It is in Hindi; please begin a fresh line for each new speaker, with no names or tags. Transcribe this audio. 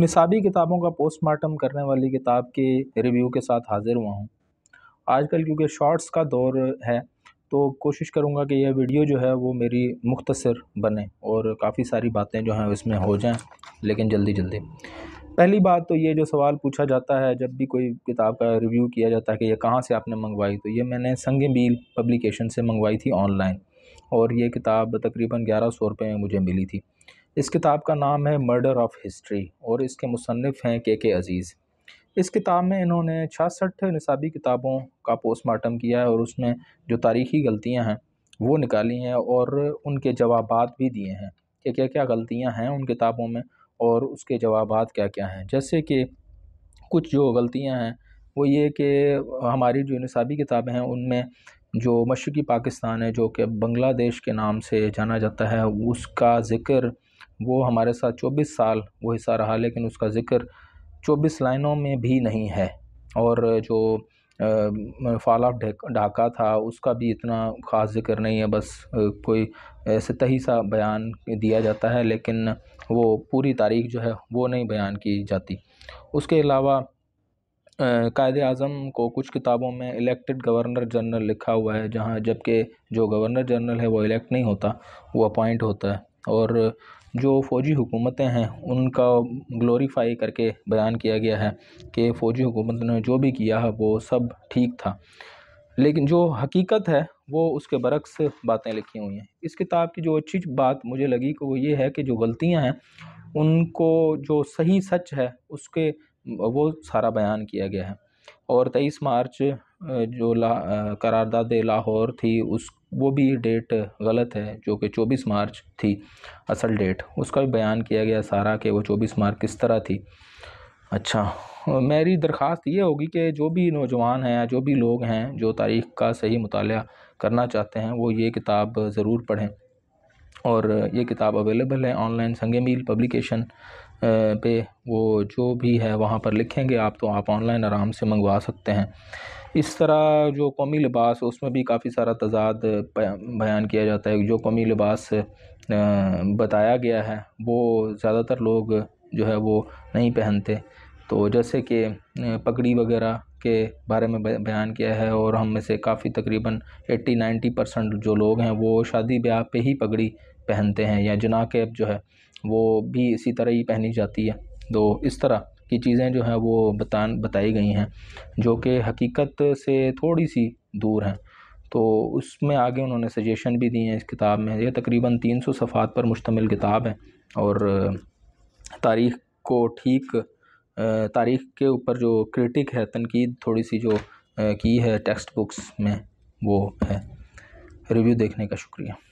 निसाबी किताबों का पोस्टमार्टम करने वाली किताब के रिव्यू के साथ हाज़िर हुआ हूँ आजकल क्योंकि शॉर्ट्स का दौर है तो कोशिश करूँगा कि यह वीडियो जो है वो मेरी मुख्तसर बने और काफ़ी सारी बातें जो हैं इसमें हो जाएं लेकिन जल्दी जल्दी पहली बात तो ये जो सवाल पूछा जाता है जब भी कोई किताब का रिव्यू किया जाता है कि यह कहाँ से आपने मंगवाई तो ये मैंने संग बील पब्लिकेशन से मंगवाई थी ऑनलाइन और ये किताब तकरीबन ग्यारह सौ रुपये में मुझे मिली थी इस किताब का नाम है मर्डर ऑफ़ हिस्ट्री और इसके मुसनफ़ हैं के के अज़ीज़ इस किताब में इन्होंने छियासठ निसाबी किताबों का पोस्टमार्टम किया है और उसमें जो तारीखी गलतियाँ हैं वो निकाली हैं और उनके जवाब भी दिए हैं कि क्या क्या गलतियाँ हैं उन किताबों में और उसके जवाब क्या क्या हैं जैसे कि कुछ जो गलतियाँ हैं वो ये कि हमारी जो निसाबी किताबें हैं उनमें जो मशरक़ी पाकिस्तान है जो कि बंग्लादेश के नाम से जाना जाता है उसका ज़िक्र वो हमारे साथ चौबीस साल वो हिस्सा रहा लेकिन उसका ज़िक्र चौबीस लाइनों में भी नहीं है और जो फॉल ऑफ ढाका था उसका भी इतना ख़ास जिक्र नहीं है बस कोई सतही सा बयान दिया जाता है लेकिन वो पूरी तारीख जो है वो नहीं बयान की जाती उसके अलावा कायद अज़म को कुछ किताबों में इलेक्टेड गवर्नर जनरल लिखा हुआ है जहाँ जबकि जो गवर्नर जनरल है वो इलेक्ट नहीं होता वो अपॉइंट होता है और जो फ़ौजी हुकूमतें हैं उनका ग्लोरीफ़ाई करके बयान किया गया है कि फ़ौजी हुकूमत ने जो भी किया है वो सब ठीक था लेकिन जो हकीकत है वो उसके बरक्स बातें लिखी हुई हैं इस किताब की जो अच्छी बात मुझे लगी कि वो ये है कि जो गलतियां हैं उनको जो सही सच है उसके वो सारा बयान किया गया है और तेईस मार्च जो ला करारदाद लाहौर थी उस वो भी डेट गलत है जो कि 24 मार्च थी असल डेट उसका भी बयान किया गया सारा कि वो 24 मार्च किस तरह थी अच्छा मेरी दरख्वास्त ये होगी कि जो भी नौजवान हैं या जो भी लोग हैं जो तारीख़ का सही मुताल करना चाहते हैं वो ये किताब ज़रूर पढ़ें और ये किताब अवेलेबल है ऑनलाइन संगे मील पब्लिकेशन पे वो जो भी है वहाँ पर लिखेंगे आप तो आप ऑनलाइन आराम से मंगवा सकते हैं इस तरह जो कौमी लिबास उसमें भी काफ़ी सारा तजाद बयान किया जाता है जो कौमी लिबास बताया गया है वो ज़्यादातर लोग जो है वो नहीं पहनते तो जैसे कि पगड़ी वगैरह के बारे में बयान किया है और हम में से काफ़ी तकरीबन 80 90 परसेंट जो लोग हैं वो शादी ब्याह पे ही पगड़ी पहनते हैं या जना कैब जो है वो भी इसी तरह ही पहनी जाती है तो इस तरह की चीज़ें जो हैं वो बतान बताई गई हैं जो कि हकीकत से थोड़ी सी दूर हैं तो उसमें आगे उन्होंने सजेशन भी दिए हैं इस किताब में यह तकरीबन 300 सफ़ात पर मुश्तमिल किताब है और तारीख़ को ठीक तारीख़ के ऊपर जो क्रिटिक है तनकीद थोड़ी सी जो की है टेक्स्ट बुक्स में वो है रिव्यू देखने का शुक्रिया